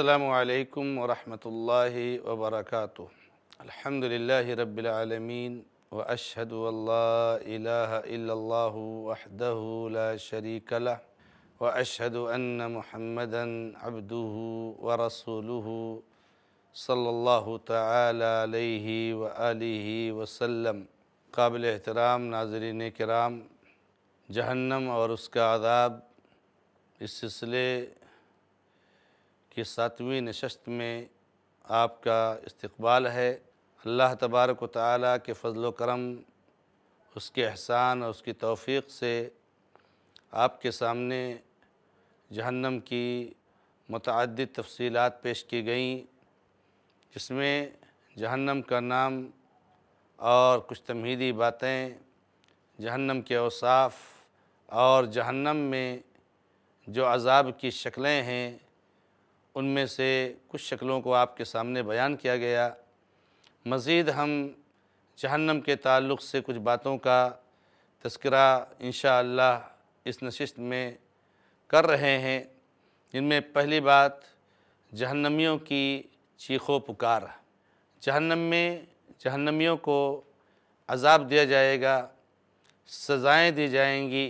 अल्लाम वरम्त वबरक अल्हम्दुलिल्लाहि रब्बिल आलमीन व अशहद वहदहू ला शरीक ला व अशहद अन्न मुहम्मदन अब्दू व रसूलुहु सल्लल्लाहु तआला काबिल एहतराम नाजरीन कराम जहन्नम और उसका आदाब इस सिलसिले कि सातवीं नशस्त में आपका इस्तबाल है अल्लाह तबारक ताली के फ़जल करम उसके एहसान और उसकी तोफ़ी से आपके सामने जहन्नम की मतद तफसीलत पेश की गई जिसमें जहन्नम का नाम और कुछ तमहीदी बातें जहन्नम के अवसाफ़ और जहन्नम में जो अजाब की शक्लें हैं उनमें से कुछ शक्लों को आपके सामने बयान किया गया मज़ीद हम जहन्नम के ताल्लुक़ से कुछ बातों का तस्करा इन इस नशस्त में कर रहे हैं जिनमें पहली बात जहन्नमियों की चीखो पुकार जहन्नम में जहन्नमियों को अजाब दिया जाएगा सज़ाएं दी जाएंगी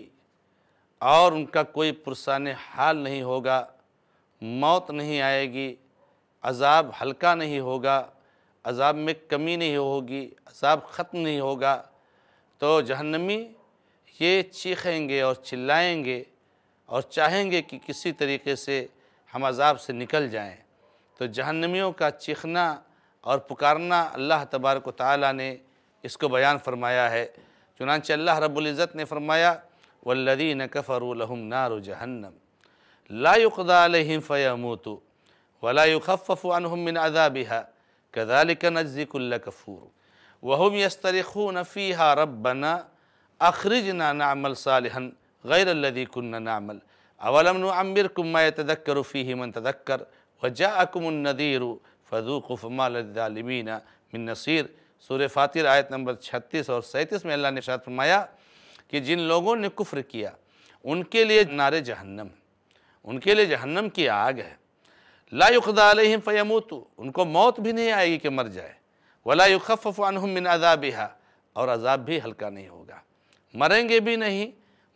और उनका कोई पुरसान हाल नहीं होगा मौत नहीं आएगी अजाब हल्का नहीं होगा अजाब में कमी नहीं होगी अजाब ख़त्म नहीं होगा तो जहन्नमी ये चीखेंगे और चिल्लाएंगे और चाहेंगे कि किसी तरीके से हम अजाब से निकल जाएं तो जहन्नमियों का चीखना और पुकारना अल्लाह तबारक ताली ने इसको बयान फरमाया है चुनानच अल्लाह रबुल्ज़त ने फरमाया वल्लदी न नार जहन्नम लायुकदालम फ़यामूतु वलायुखफ़ानमिन अदाबिहा कदालिक नज़ीकुल्ल कफ़ूर वहम नफ़ी नफ़ीहा रबना अखरज ना नामल सालहन गैरल्लदी कन्नामल अवलम अम्बिर कुम्मा तदक्करफ़ी मन तदक्कर वजा अकमनदीर फ़दूक फ़मालमीन मिन नसीर सूर फ़ातिर आयत नंबर छत्तीस और सैंतीस में अल्लाह ने शाद फरमाया कि जिन लोगों ने कुफ्र किया उनके लिए नारे जहन्नम उनके लिए जहन्नम की आग है लायुखदा फ़यमूतु उनको मौत भी नहीं आएगी कि मर जाए वलायुखफ़ानहम मिन अजाबिहा और अजाब भी हल्का नहीं होगा मरेंगे भी नहीं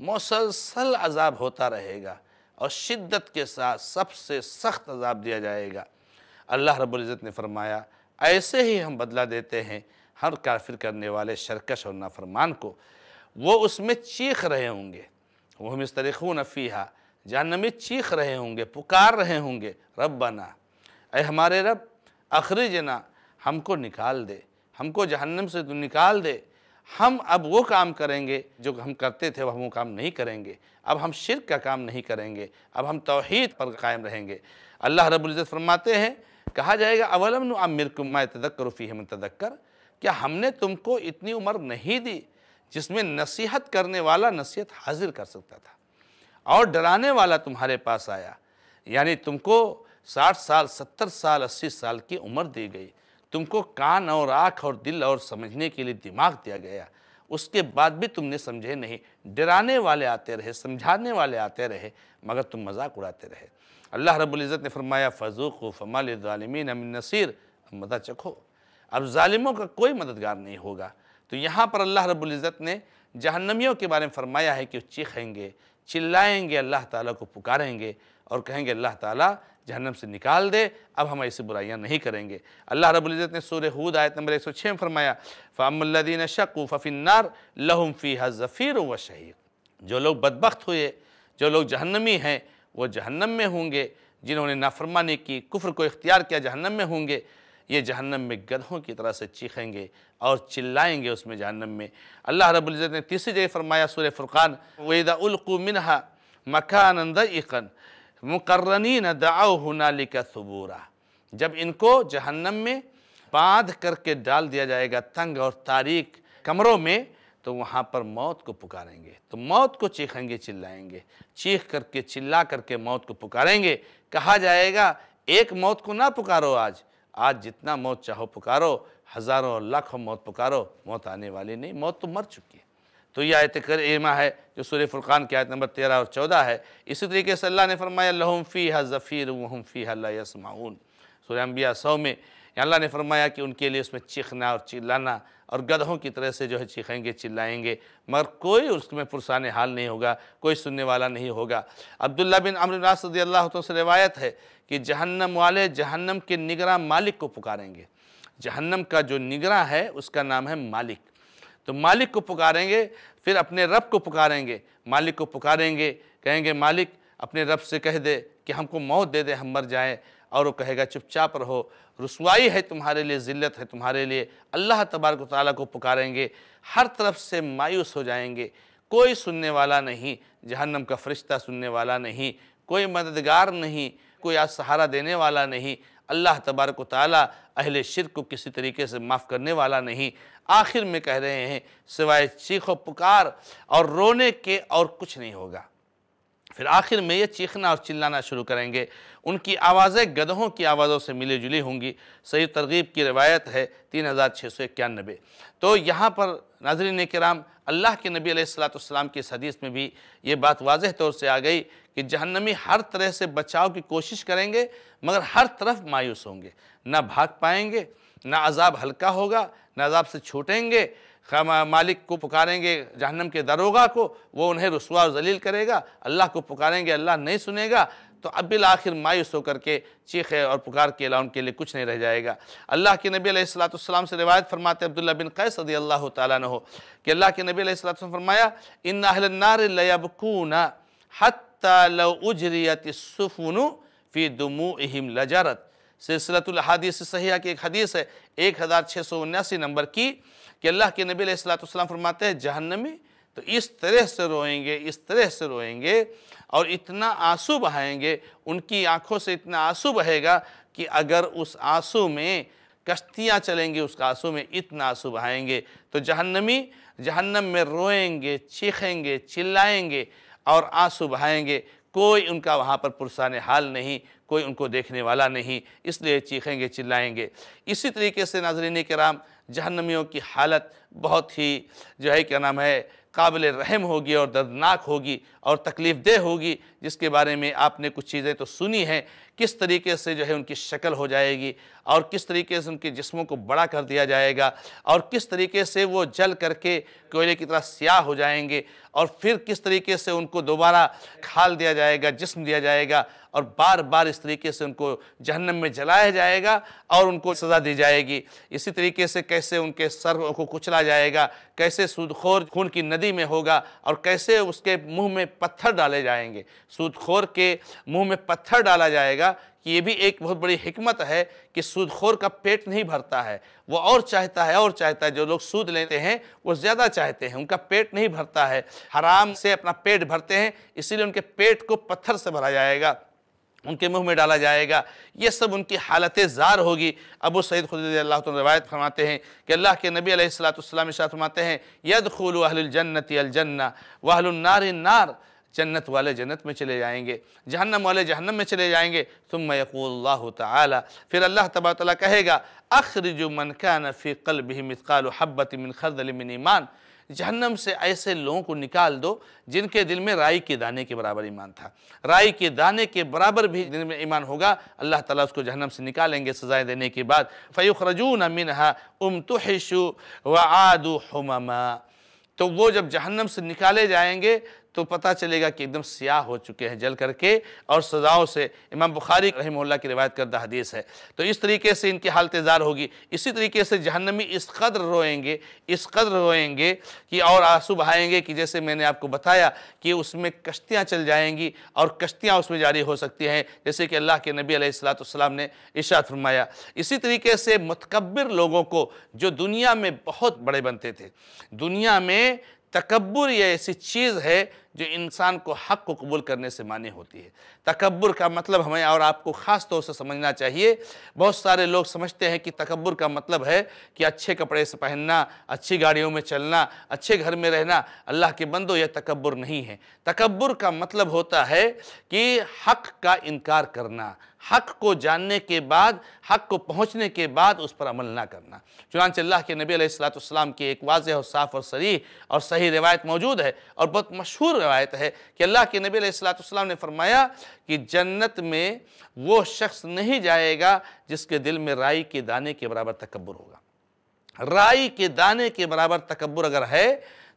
मुसलसल अजाब होता रहेगा और शिद्दत के साथ सबसे सख्त अजाब दिया जाएगा अल्लाह रब्ज़त ने फरमाया ऐसे ही हम बदला देते हैं हर काफिर करने वाले शरकश और नाफरमान को वो उसमें चीख रहे होंगे वह नफी फ़ीहा जहनमी चीख रहे होंगे पुकार रहे होंगे रब बना अरे हमारे रब अखरीजना हमको निकाल दे हमको जहन्नम से तो निकाल दे हम अब वो काम करेंगे जो हम करते थे वह वो काम नहीं करेंगे अब हम शिरक का काम नहीं करेंगे अब हम तोहद पर कायम रहेंगे अल्लाह रबुल्ज़त फरमाते हैं कहा जाएगा अवलम अमिरकुमा तदक्कर फ़ी हम तदक्कर क्या हमने तुमको इतनी उम्र नहीं दी जिसमें नसीहत करने वाला नसीहत हाजिर कर सकता था और डराने वाला तुम्हारे पास आया यानी तुमको साठ साल सत्तर साल अस्सी साल की उम्र दी गई तुमको कान और आँख और दिल और समझने के लिए दिमाग दिया गया उसके बाद भी तुमने समझे नहीं डराने वाले आते रहे समझाने वाले आते रहे मगर तुम मजाक उड़ाते रहे अल्लाह रबुल्ज़त ने फरमाया फ़जूक फ़मालमिन अमिन नसीर मदा चखो अब ालिमों का कोई मददगार नहीं होगा तो यहाँ पर अल्लाह रबुल्ज़त ने जहन्नमियों के बारे में फरमाया है कि चीखेंगे चिल्लाएंगे अल्लाह ताला को पुकारेंगे और कहेंगे अल्लाह ताला जहन्नम से निकाल दे अब हम ऐसी बुराइयां नहीं करेंगे अल्लाह रबुल्ज़त ने सूर हूद आयत नंबर एक सौ छः में फरमाया फ़ामुल्लिन शक़ू फ़फ़िन्नार लहम फ़ी ज़फ़ीर व शहीक जो लोग बदबख्त हुए जो लोग जहन्नमी हैं वो जहन्नम में होंगे जिन्होंने नाफरमानी की कुफ्र को इख्तियार किया जहन्नम में होंगे ये जहन्नम में गधों की तरह से चीखेंगे और चिल्लाएंगे उसमें जहन्नम में अल्लाह रबुल्ज़त ने तीसरी जगह फरमाया सुर फुरक़ान उल्कु मिनहा मकान दन मुकर्रनी न दाओ हनालिका सबूरा जब इनको जहन्नम में बांध करके डाल दिया जाएगा तंग और तारीख कमरों में तो वहाँ पर मौत को पुकारेंगे तो मौत को चीखेंगे चिल्लाएंगे चीख करके चिल्ला करके मौत को पुकारेंगे कहा जाएगा एक मौत को ना पुकारो आज आज जितना मौत चाहो पुकारो हज़ारों लाखों मौत पुकारो मौत आने वाली नहीं मौत तो मर चुकी है तो यह आयत एमा है जो सूर्य फुरकान की आयत नंबर तेरह और चौदह है इसी तरीके से अल्लाह ने फरमाया लहम फ़ी है ज़फ़ीर वहम फ़ी है यसमाउन सूर्य अम्बिया सौ में अल्लाह ने फरमाया कि उनके लिए उसमें चीखना और चिल्लाना और गधों की तरह से जो है चीखेंगे चिल्लाएंगे मगर कोई उसमें पुरसान हाल नहीं होगा कोई सुनने वाला नहीं होगा अब्दुल्ला बिन अमरनासदी अल्लाह तो से रिवायत है कि जहन्नम वाले जहन्नम के निगरा मालिक को पुकारेंगे जहन्नम का जो निगरा है उसका नाम है मालिक तो मालिक को पुकारेंगे फिर अपने रब को पुकारेंगे मालिक को पुकारेंगे कहेंगे मालिक अपने रब से कह दे कि हमको मौत दे दे हम मर जाएँ और वो कहेगा चुपचाप रहो रसवाई है तुम्हारे लिए ज़िल्लत है तुम्हारे लिए अल्लाह तबारक ताली को पुकारेंगे हर तरफ से मायूस हो जाएंगे कोई सुनने वाला नहीं जहन्नम का फरिश्ता सुनने वाला नहीं कोई मददगार नहीं कोई आज सहारा देने वाला नहीं अल्लाह तबारक ताली अहल शिर को किसी तरीके से माफ़ करने वाला नहीं आखिर में कह रहे हैं सिवाय चीखो पुकार और रोने के और कुछ नहीं होगा फिर आखिर में ये चीखना और चिल्लाना शुरू करेंगे उनकी आवाज़ें गधों की आवाज़ों से मिली जुली होंगी सही तरगीब की रवायत है तीन हज़ार छः सौ इक्यानबे तो यहाँ पर नाजरीन कराम अल्लाह के नबी अलैहिस्सलाम की इस हदीस में भी ये बात वाज तौर से आ गई कि जहन्नमी हर तरह से बचाव की कोशिश करेंगे मगर हर तरफ मायूस होंगे ना भाग पाएंगे ना अजाब हल्का होगा ना अजाब से छूटेंगे मालिक को पुकारेंगे जहन्नम के दरोगा को वो उन्हें रसुआ और जलील करेगा अल्लाह को पुकारेंगे अल्लाह नहीं सुनेगा तो बिल आखिर मायूस होकर के चीखे और पुकार के अला उनके लिए कुछ नहीं रह जाएगा अल्लाह के नबी सलाम से रिवायत फरमाते अब्दुल्ला बिन कैस रदी अल्लाह तन हो कि अल्लाह के नबी सलाम फरमाया इन नारबकूना उजरियत सुफुनु फ़ी दुमू लजारत सिलसिलतुल हदीस सहिया की एक हदीस है एक हज़ार छः सौ उन्यासी नंबर की कि अल्लाह के नबी सलाम फरमाते हैं जहन्नमी तो इस तरह से रोएंगे इस तरह से रोएंगे और इतना आंसू बहाएंगे उनकी आंखों से इतना आंसू बहेगा कि अगर उस आंसू में कश्तियाँ चलेंगे उस आंसू में इतना आंसू बहाएंगे तो जहन्नमी जहन्नम में रोएंगे चीखेंगे चिल्लाएंगे और आंसू बहाएंगे कोई उनका वहाँ पर पुरसान हाल नहीं कोई उनको देखने वाला नहीं इसलिए चीखेंगे चिल्लाएंगे इसी तरीके से नाजरीन कराम जहनमियों की हालत बहुत ही जो है क्या नाम है काबिल रहम होगी और दर्दनाक होगी और तकलीफ़ देह होगी जिसके बारे में आपने कुछ चीज़ें तो सुनी हैं किस तरीके से जो है उनकी शक्ल हो जाएगी और किस तरीके से उनके जिस्मों को बड़ा कर दिया जाएगा और किस तरीके से वो जल करके कोयले की तरह स्याह हो जाएंगे और फिर किस तरीके से उनको दोबारा खाल दिया जाएगा जिस्म दिया जाएगा और बार बार इस तरीके से उनको जहन्नम में जलाया जाएगा और उनको सज़ा दी जाएगी इसी तरीके से कैसे उनके सर को कुचला जाएगा कैसे सूदखोर खून की नदी में होगा और कैसे उसके मुंह में पत्थर डाले जाएंगे सूदखोर के मुंह में पत्थर डाला जाएगा कि ये भी एक बहुत बड़ी हमत है कि सूदखोर का पेट नहीं भरता है वो और चाहता है और चाहता है जो लोग सूद लेते हैं वो ज़्यादा चाहते हैं उनका पेट नहीं भरता है हराम से अपना पेट भरते हैं इसीलिए उनके पेट को पत्थर से भरा जाएगा उनके मुंह में डाला जाएगा ये सब उनकी हालत ज़ार होगी अबू सईद खुद अल्लाह रवायत फरमाते हैं कि अल्लाह के नबी अलैहिस्सलाम फरमाते हैं यद खूल अहलजन्नत अलजन्ना वाहलनार नार जन्नत वाले जन्नत में चले जाएंगे जहन्नम वाले जहन्नम में चले जाएंगे तुम यकूल्ला ताली फिर अल्लाह तबा तला कहेगा अखरजु मन का नफ़ी कल भी मतकाल मिन खरदल मिन ईमान जहन्नम से ऐसे लोगों को निकाल दो जिनके दिल में राई के दाने के बराबर ईमान था राई के दाने के बराबर भी दिल में ईमान होगा अल्लाह ताला उसको जहन्नम से निकालेंगे सजाएं देने के बाद फ़युखरजून मिनहा उम तुहिशु व आदु हमा तो वो जब जहन्नम से निकाले जाएंगे तो पता चलेगा कि एकदम स्याह हो चुके हैं जल करके और सजाओं से इमाम बुखारी रही की रिवायत करदा हदीस है तो इस तरीके से इनकी हालत ज़ार होगी इसी तरीके से जहनमी इस कदर रोएंगे इस कदर रोएंगे कि और आंसू बहाएंगे कि जैसे मैंने आपको बताया कि उसमें कश्तियाँ चल जाएंगी और कश्तियाँ उसमें जारी हो सकती हैं जैसे कि अल्लाह के नबी अलैहिस्सलाम ने इशात फरमाया इसी तरीके से मतकबर लोगों को जो दुनिया में बहुत बड़े बनते थे दुनिया में तकबर ये ऐसी चीज़ है जो इंसान को हक को कबूल करने से माने होती है तकबर का मतलब हमें और आपको ख़ास तौर से समझना चाहिए बहुत सारे लोग समझते हैं कि तकबर का मतलब है कि अच्छे कपड़े से पहनना अच्छी गाड़ियों में चलना अच्छे घर में रहना अल्लाह के बंदो यह तकबर नहीं है तकबर का मतलब होता है कि हक का इनकार करना हक को जानने के बाद हक को पहुंचने के बाद उस पर अमल ना करना चुनान चल्ला के नबी सलाम की एक वाज और साफ़ और सरी और सही रिवायत मौजूद है और बहुत मशहूर रवायत है कि अल्लाह के नबी ने फरमाया कि जन्नत में वो शख्स नहीं जाएगा जिसके दिल में राई के दाने के बराबर तकबर होगा राई के दाने के बराबर तकबर अगर है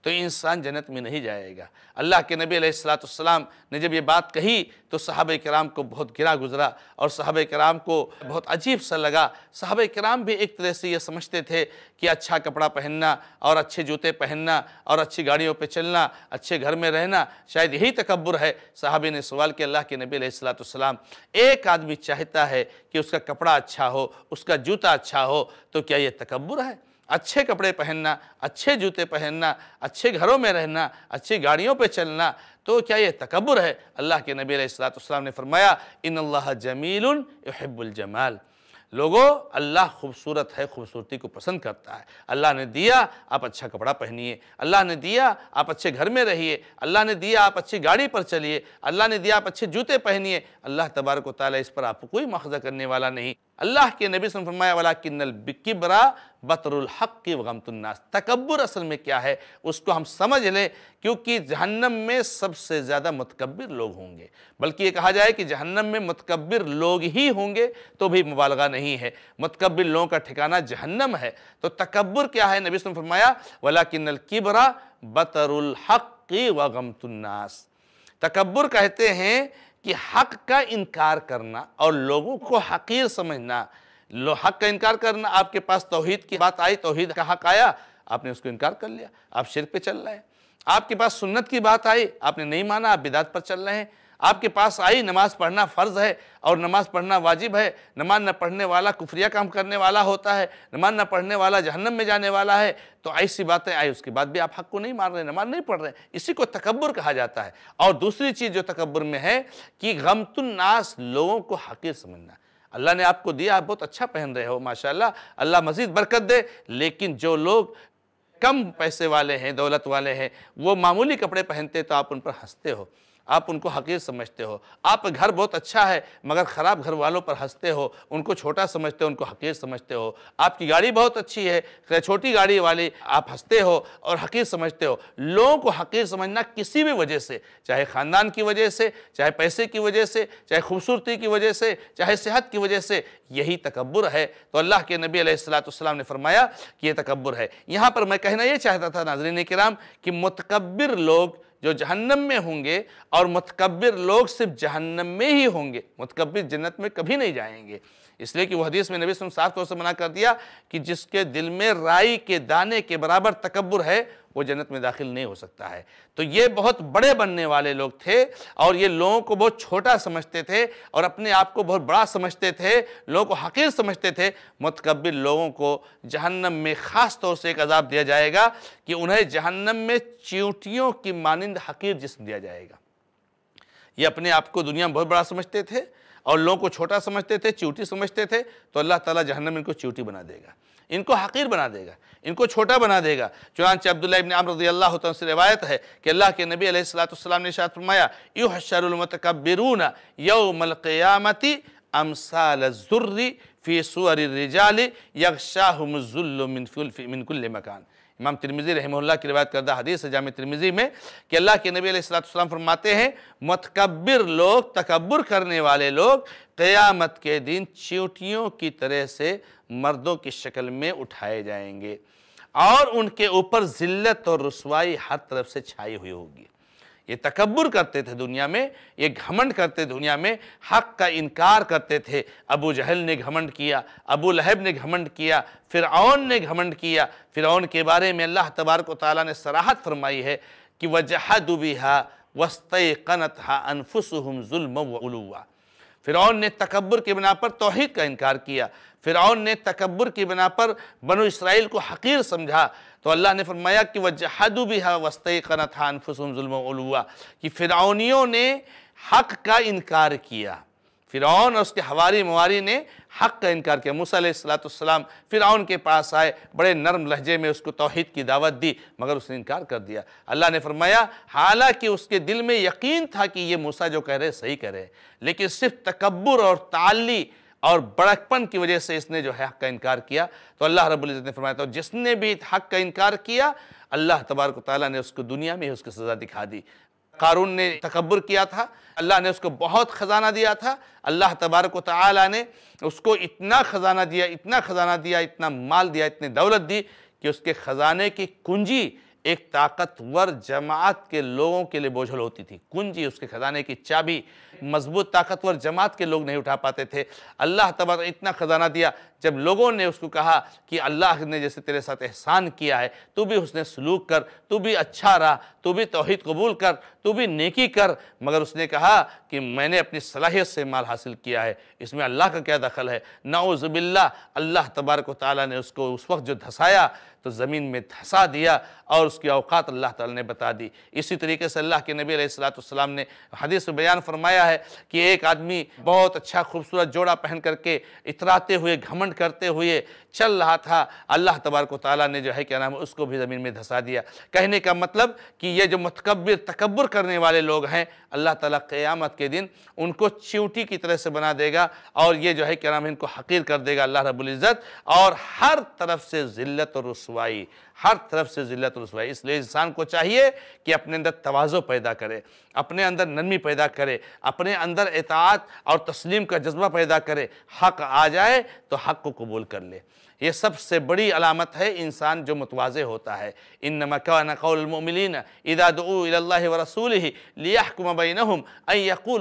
तो इंसान जन्नत में नहीं जाएगा अल्लाह के नबी सलाम ने जब ये बात कही तो साहब कराम को बहुत गिरा गुजरा और साहब कराम को बहुत अजीब सा लगा साहब कराम भी एक तरह से ये समझते थे कि अच्छा कपड़ा पहनना और अच्छे जूते पहनना और अच्छी गाड़ियों पर चलना अच्छे घर में रहना शायद यही तकबर है साहब ने सवाल किया अल्लाह के नबी सलाम एक आदमी चाहता है कि उसका कपड़ा अच्छा हो उसका जूता अच्छा हो तो क्या ये तकबर है अच्छे कपड़े पहनना अच्छे जूते पहनना अच्छे घरों में रहना अच्छी गाड़ियों पर चलना तो क्या ये तकबर है अल्लाह के नबी सलाम ने फरमाया इन अल्लाह जमील जमाल लोगों अल्लाह खूबसूरत है खूबसूरती को पसंद करता है अल्लाह ने दिया आप अच्छा कपड़ा पहनिए अल्लाह ने दिया आप अच्छे घर में रहिए अल्लाह ने दिया आप अच्छी गाड़ी पर चलिए अल्लाह ने दिया आप अच्छे जूते पहनिए अल्लाह तबारक ताली इस पर आपको कोई मुआवजा करने वाला नहीं अल्लाह के नबी से फरमाया वाला किन्नल बिकबरा बतरहक की गमतुन्नास तकबर असल में क्या है उसको हम समझ लें क्योंकि जहन्नम में सबसे ज़्यादा मतकबर लोग होंगे बल्कि ये कहा जाए कि जहन्नम में मतकबर लोग ही होंगे तो भी मुबालगा नहीं है मतकबर लोगों का ठिकाना जहन्नम है तो तकबर क्या है नबी ने फरमाया वाला किन्नल किबरा बतरहक व गमतुन्नास तकबर कहते हैं कि हक का इनकार करना और लोगों को हकीर समझना लो हक का इनकार करना आपके पास तोहहीद की बात आई तोहहीद का हक आया आपने उसको इनकार कर लिया आप शिर पे चल रहे हैं आपके पास सुन्नत की बात आई आपने नहीं माना आप बिदात पर चल रहे हैं आपके पास आई नमाज पढ़ना फ़र्ज़ है और नमाज पढ़ना वाजिब है नमाज न पढ़ने वाला कुफरिया काम करने वाला होता है नमाज न पढ़ने वाला जहन्नम में जाने वाला है तो ऐसी बातें आई उसके बाद भी आप हक को नहीं मार रहे नमाज नहीं पढ़ रहे इसी को तकबर कहा जाता है और दूसरी चीज़ जो तकबर में है कि गमतुलनास लोगों को हकीर समझना अल्लाह ने आपको दिया आप बहुत अच्छा पहन रहे हो माशाल्लाह अल्लाह मज़ीद बरकत दे लेकिन जो लोग कम पैसे वाले हैं दौलत वाले हैं वो मामूली कपड़े पहनते तो आप उन पर हंसते हो आप उनको हकीर समझते हो आप घर बहुत अच्छा है मगर ख़राब घर वालों पर हंसते हो उनको छोटा समझते हो उनको हकीर समझते हो आपकी गाड़ी बहुत अच्छी है छोटी गाड़ी वाली आप हंसते हो और हकीर समझते हो लोगों को हकीर समझना किसी भी वजह से चाहे ख़ानदान की वजह से चाहे पैसे की वजह से चाहे खूबसूरती की वजह से चाहे सेहत की वजह से यही तकबर है तो अल्लाह के नबी सलाम ने फरमाया कि ये तकबर है यहाँ पर मैं कहना ये चाहता था नाजरीन कराम कि मतकबर लोग जो जहन्नम में होंगे और मतकबर लोग सिर्फ जहन्नम में ही होंगे मतकबर जन्नत में कभी नहीं जाएंगे इसलिए कि वह हदीस में नबी साफ तौर से मना कर दिया कि जिसके दिल में राई के दाने के बराबर तकबर है वो जन्नत में दाखिल नहीं हो सकता है तो ये बहुत बड़े बनने वाले लोग थे और ये लोगों को बहुत छोटा समझते थे और अपने आप को बहुत बड़ा समझते थे लोगों को हकीर समझते थे मतकबिल लोगों को जहन्नम में ख़ास तौर से एक अजाब दिया जाएगा कि उन्हें जहन्नम में चींटियों की मानंद हकीर जिसम दिया जाएगा ये अपने आप को दुनिया में बहुत बड़ा समझते थे और लोगों को छोटा समझते थे चूटी समझते थे तो अल्लाह ताला जहन्नम इनको चूटी बना देगा इनको हकीर बना देगा इनको छोटा बना देगा चुनाच अब्दुल्ला इबन आम रजी अल्लाह से रवायत है कि अल्लाह के नबी अलैहिस्सलाम ने शाद फरमाया यू हशरमतकबरून अमसाल जुर्री फ़ी सुअर रिजाल यकशाहमजुल्ल मिनकुल मकान इमाम तिरमिज़ी रहमल्ला की रवायत करदा हदीस है जाम तिरमिज़ी में कि अल्लाह के नबी सलाम फरमाते हैं मतकबर लोग तकबर करने वाले लोग क़यामत के दिन चींटियों की तरह से मर्दों की शक्ल में उठाए जाएंगे और उनके ऊपर ज़िल्त और रसवाई हर तरफ से छाई हुई होगी ये तकबर करते थे दुनिया में ये घमंड करते दुनिया में हक का इनकार करते थे अबू जहल ने घमंड किया अबू लहब ने घमंड किया फिर ने घमंड किया फिर के बारे में अल्लाह तबारक ताली ने सराहत फरमाई है कि वजह हा वस्त कनत हा अनफुसम जुल्म वलुआ फ़िरौन ने तकबर के बिना पर तोहद का इनकार किया फ़िरौन ने तकबर के बिना पर बनो इसराइल को हकीर समझा तो अल्लाह ने फरमाया कि वह जहादु भी है वस्ते कना था अनफुसुम जुल्म कि फ़िरौनियों ने हक का इनकार किया फ़िरौन और उसके हवारी मुआरी ने हक का इनकार किया मूसलाम फ़िरौन के पास आए बड़े नरम लहजे में उसको तोहद की दावत दी मगर उसने इनकार कर दिया अल्लाह ने फरमाया हालांकि उसके दिल में यकीन था कि ये मूसा जो कह रहे सही कह रहे लेकिन सिर्फ तकबर और ताली और बड़कपन की वजह से इसने जो है हक का इनकार किया तो अल्लाह रबुल्ज़त ने फरमाया तो जिसने भी हक का इनकार किया अल्लाह तबारक ताली ने उसको दुनिया में ही उसकी सज़ा दिखा दी कारून ने तकबर किया था अल्लाह ने उसको बहुत ख़जाना दिया था अल्लाह तबारक ताली ने उसको इतना ख़जाना दिया इतना ख़जाना दिया इतना माल दिया इतनी दौलत दी कि उसके ख़जाने की कुंजी एक ताकतवर जमात के लोगों के लिए बोझल होती थी कुंजी उसके ख़जाने की चाबी मजबूत ताकतवर जमात के लोग नहीं उठा पाते थे अल्लाह तबार इतना ख़जाना दिया जब लोगों ने उसको कहा कि अल्लाह ने जैसे तेरे साथ एहसान किया है तू भी उसने सलूक कर तू भी अच्छा रहा तू भी तोहद कबूल कर तू भी नेकी कर मगर उसने कहा कि मैंने अपनी सलाहियत से माल हासिल किया है इसमें अल्लाह का क्या दखल है नाउज़बिल्ला अल्लाह तबारक ताली ने उसको उस वक्त जो धसाया तो ज़मीन में धंसा दिया और उसकी अवकात अल्लाह ताला ने बता दी इसी तरीके से अल्लाह के नबी सलाम ने हदीस बयान फरमाया है कि एक आदमी बहुत अच्छा खूबसूरत जोड़ा पहन करके इतराते हुए घमंड करते हुए चल रहा था अल्लाह तबारक ताली ने जो है क्या नाम है उसको भी ज़मीन में धंसा दिया कहने का मतलब कि ये जो मतकबर तकबर करने वाले लोग हैं अल्लाह ताला क़यामत के दिन उनको च्यूटी की तरह से बना देगा और ये जो है क्या नाम है इनको हकीर कर देगा अल्लाह रबुल्ज़त और हर तरफ से जिलत और रसवाई हर तरफ से रसवाई इसलिए इंसान को चाहिए कि अपने अंदर तोज़ो पैदा करे अपने अंदर नरमी पैदा करे अपने अंदर एतात और तस्लीम का जज्बा पैदा करे हक आ जाए तो हक को कबूल कर ले ये सबसे बड़ी अलामत है इंसान जो मुतवाज़ होता है इन मकान कौलमिन व रसूल ही लियाकुम बिन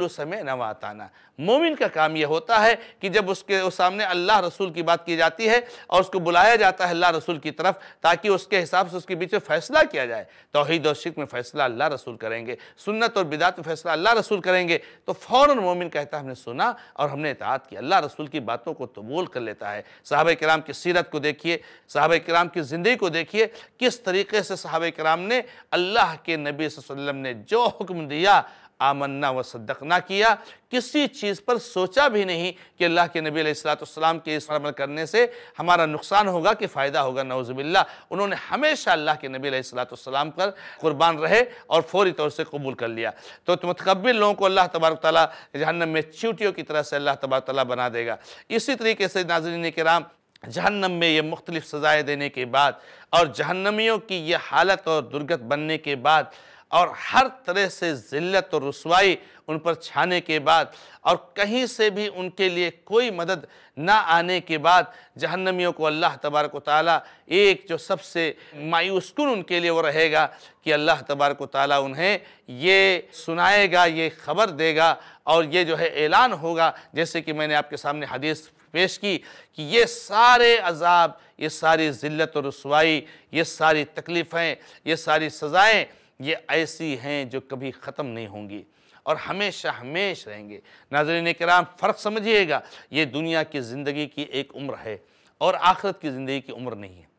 समय नवाताना मोमिन का काम यह होता है कि जब उसके उस सामने अल्लाह रसूल की बात की जाती है और उसको बुलाया जाता है अल्लाह रसूल की तरफ ताकि उसके हिसाब से उसके बीच में फ़ैसला किया जाए तोहद और शिक में फ़ैसला अल्लाह रसूल करेंगे सुन्नत और बिदात में फ़ैसला अल्लाह रसूल करेंगे तो फ़ौर मोमिन कहता है हमने सुना और हमने इतहात किया अल्लाह रसूल की बातों को तबूल कर लेता है साहब कराम की सीर सीरत को देखिए साहब कराम की ज़िंदगी को देखिए किस तरीके से साहब कराम ने अल्लाह के नबी वसल्लम ने जो हुक्म दिया आमन्ना व सदक ना किया किसी चीज़ पर सोचा भी नहीं कि अल्लाह के नबी के इस अमल करने से हमारा नुकसान होगा कि फ़ायदा होगा नवजुबिल्ला उन्होंने हमेशा अल्लाह के नबी सलाम पर कुर्बान रहे और फौरी तौर से कबूल कर लिया तो मतकबिल लोगों को अल्लाह तबारक ताली जहन्नम में चीटियों की तरह से अल्लाह तबारक ताली बना देगा इसी तरीके से नाजरीन कराम जहन्नम में ये मुख्तलिफ सज़ाएँ देने के बाद और जहन्नमियों की ये हालत और दुर्गत बनने के बाद और हर तरह से ज़िल्लत और रसवाई उन पर छाने के बाद और कहीं से भी उनके लिए कोई मदद ना आने के बाद जहन्नमियों को अल्लाह तबारक ताली एक जो सबसे मायूसकुन उनके लिए वो रहेगा कि अल्लाह तबारक ताली उन्हें ये सुनाएगा ये खबर देगा और ये जो है ऐलान होगा जैसे कि मैंने आपके सामने हदीस पेश की कि ये सारे अजाब ये सारी जिल्लत और रसवाई ये सारी तकलीफ़ें ये सारी सज़ाएँ ये ऐसी हैं जो कभी ख़त्म नहीं होंगी और हमेशा हमेश रहेंगे नाजरन कराम फ़र्क समझिएगा ये दुनिया की ज़िंदगी की एक उम्र है और आखरत की ज़िंदगी की उम्र नहीं है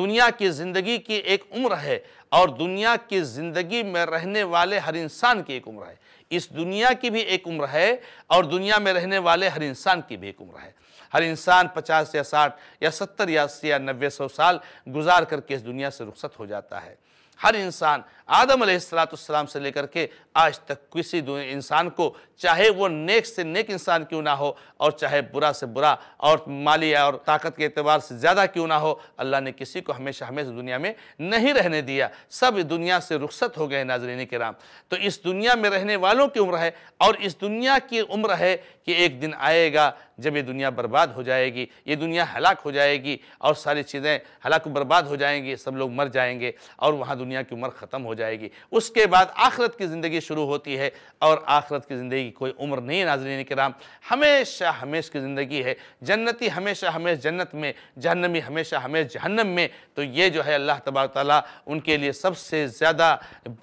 दुनिया की ज़िंदगी की एक उम्र है और दुनिया की ज़िंदगी में रहने वाले हर इंसान की एक उम्र है इस दुनिया की भी एक उम्र है और दुनिया में रहने वाले हर इंसान की भी एक उम्र है हर इंसान पचास या साठ या सत्तर या अस्सी या नब्बे सौ साल गुजार करके इस दुनिया से रुखसत हो जाता है हर इंसान आदम अलैहिस्सलाम से लेकर के आज तक किसी इंसान को चाहे वो नेक से नेक इंसान क्यों ना हो और चाहे बुरा से बुरा और माली और ताकत के अतबार से ज़्यादा क्यों ना हो अल्लाह ने किसी को हमेशा हमेशा दुनिया में नहीं रहने दिया सब दुनिया से रुख्सत हो गए नाजरीन के राम तो इस दुनिया में रहने वालों की उम्र है और इस दुनिया की उम्र है कि एक दिन आएगा जब ये दुनिया बर्बाद हो जाएगी ये दुनिया हलाक हो जाएगी और सारी चीज़ें हलाक बर्बाद हो जाएंगी सब लोग मर जाएंगे और वहाँ दुनिया की उम्र ख़त्म हो जाएगी उसके बाद आखरत की ज़िंदगी शुरू होती है और आखरत की ज़िंदगी की कोई उम्र नहीं नाजरीन कराम हमेशा हमेश की ज़िंदगी है जन्नती हमेशा हमेश जन्नत में जहनमी हमेशा हमेश जहन्नम में तो ये जो है अल्लाह तबार ताली उनके लिए सबसे ज़्यादा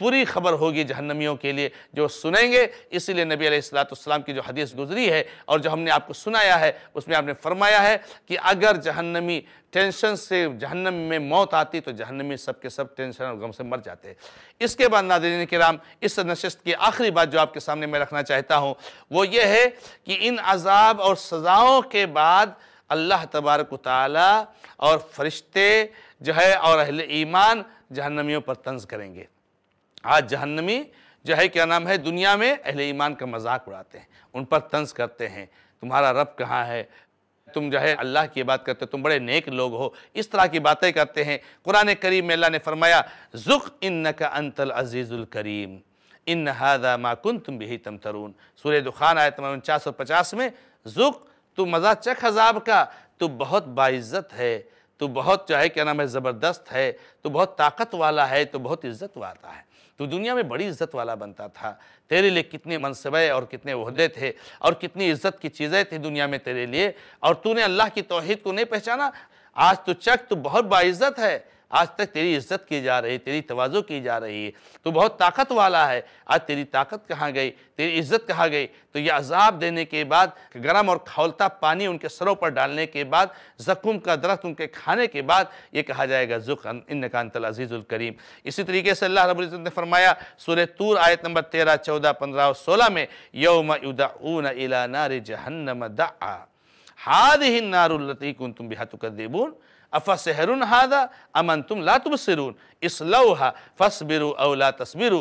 बुरी खबर होगी जहनमियों के लिए जो सुनेंगे इसीलिए नबी अलैहिस्सलाम की जो हदीस गुजरी है और जो हमने आपको सुनाया है उसमें आपने फरमाया है कि अगर जहन्नमी टेंशन से जहन्नम में मौत आती तो जहन्नमी सबके सब टेंशन और गम से मर जाते इसके बाद नादरीन कराम इस नशस्त की आखिरी बात जो आपके सामने मैं रखना चाहता हूँ वो ये है कि इन अजाब और सज़ाओं के बाद अल्लाह तबारक ताली और फरिश्ते जो है और अहल ईमान जहन्नमियों पर तंज करेंगे आज जहन्नमी जो है क्या नाम है दुनिया में अहल ईमान का मजाक उड़ाते हैं उन पर तंज करते हैं तुम्हारा रब कहाँ है तुम जो है अल्लाह की बात करते हो तुम बड़े नेक लोग हो इस तरह की बातें करते हैं कुरान करीम में अल्लाह ने फरमाया जुख इन का अंतल अजीज़ुल करीम इन हादा माकुन तुम भी तम तरून सूर्य दुखान तुम उनचास सौ पचास में ज़ुख तू मज़ा चख हजाब का तू बहुत बाइज़्ज़त है तू बहुत जो है क्या नाम है ज़बरदस्त है तू बहुत ताकत वाला है तो बहुत इज़्ज़त वाला है तो दुनिया में बड़ी इज्जत वाला बनता था तेरे लिए कितने मनसबे और कितने वहदे थे और कितनी इज्जत की चीज़ें थी दुनिया में तेरे लिए और तूने अल्लाह की तोहद को नहीं पहचाना आज तो चक तो बहुत बाइज्जत है आज तक तेरी इज्जत की जा रही तेरी तोज़ो की जा रही है तो बहुत ताकत वाला है आज तेरी ताकत कहाँ गई तेरी इज्जत कहाँ गई तो यह अजाब देने के बाद गर्म और खौलता पानी उनके सरों पर डालने के बाद जख्म का दरख्त उनके खाने के बाद ये कहा जाएगा जुख इन कानतल अजीज़ुलकरीम इसी तरीके से अल्लाह रबुल्ज़त ने फरमाया सुर तूर आयत नंबर तेरह चौदह पंद्रह और सोलह में यौम उदा इला नार जहन्नम दा हाद ही नारुल्लती कुन तुम बेहतुकर अफ़सहरुन हादा अमन तुम ला तुम सिरून इसलहा फस बिरु अवला तस्बिरु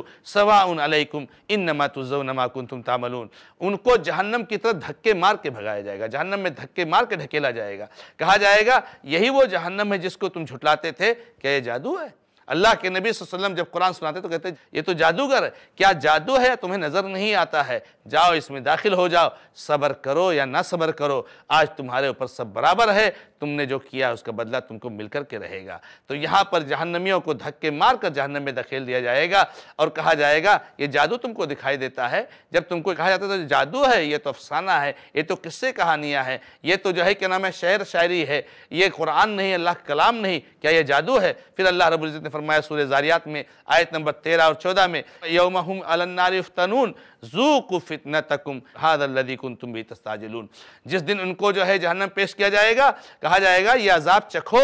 उन अलैकुम इन नमा तुजो कुन तुम तामलून उनको जहन्नम की तरह धक्के मार के भगाया जाएगा जहन्नम में धक्के मार के ढकेला जाएगा कहा जाएगा यही वो जहन्नम है जिसको तुम झुटलाते थे क्या ये जादू है अल्लाह के नबी वसल्लम जब कुरान सुनाते तो कहते ये तो जादूगर क्या जादू है तुम्हें नज़र नहीं आता है जाओ इसमें दाखिल हो जाओ सब्र करो या ना सब्र करो आज तुम्हारे ऊपर सब बराबर है तुमने जो किया उसका बदला तुमको मिल कर के रहेगा तो यहाँ पर जहन्नमियों को धक्के मार कर जहन्नम में धकेल दिया जाएगा और कहा जाएगा ये जादू तुमको दिखाई देता है जब तुमको कहा जाता है तो जादू है ये तो अफसाना है ये तो किस्से कहानियाँ हैं ये तो जो है क्या नाम है शहर शायरी है ये कुरान नहीं अल्लाह कलाम नहीं क्या यह जादू है फिर अल्लाह रबुल्ज़त ने फरमाया सूर्य ज़ारियात में आयत नंबर तेरह और चौदह में यौम अलन्नारफ़तनून जूकु फितना तकुम हादी तुम भी तस्ताजलून जिस दिन उनको जो है जहनम पेश किया जाएगा कहा जाएगा ये अजाब चखो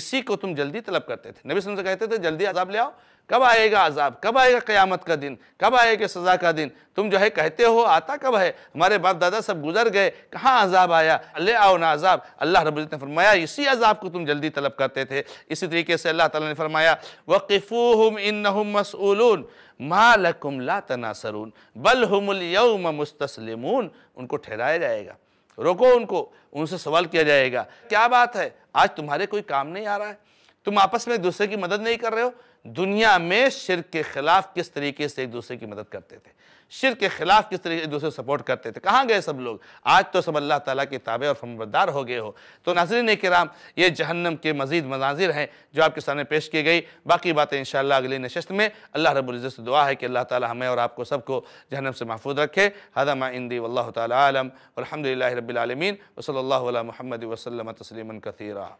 इसी को तुम जल्दी तलब करते थे नबी सुन से कहते थे जल्दी अजाब ले आओ कब आएगा अजाब कब आएगा क़यामत का दिन कब आएगा सज़ा का दिन तुम जो है कहते हो आता कब है हमारे बाप दादा सब गुजर गए कहाँ अजाब आया ले आओ ना अजाब अल्लाह रब ने फरमाया इसी अजाब को तुम जल्दी तलब करते थे इसी तरीके से अल्लाह ताला ने फरमाया वक़फ़ूम इन मसूलून मालकुम ला तनासरून बल हमलयम मुस्तसलिम उनको ठहराया जाएगा रोको उनको उनसे सवाल किया जाएगा क्या बात है आज तुम्हारे कोई काम नहीं आ रहा है तुम आपस में एक दूसरे की मदद नहीं कर रहे हो दुनिया में शिर के ख़िलाफ़ किस तरीके से एक दूसरे की मदद करते थे शिर के ख़िलाफ़ किस तरीके एक दूसरे को सपोर्ट करते थे कहाँ गए सब लोग आज तो सब अल्लाह ताला के ताबे और फमबरदार हो गए हो तो नाजरीन कराम ये जहन्नम के मजीद मनाजिर हैं जो आपके सामने पेश की गई बाकी बातें इन अगली नशस्त में अल्लाह रबुल्ज़त से दुआ है कि अल्लाह ताली हमें और आपको सबको जहनम से महफूज रखे हदम इंदी वल्ल तलम अलहमदिल्ला रबीआलमीन वसल महमद वसलम तस्लीम कथीरा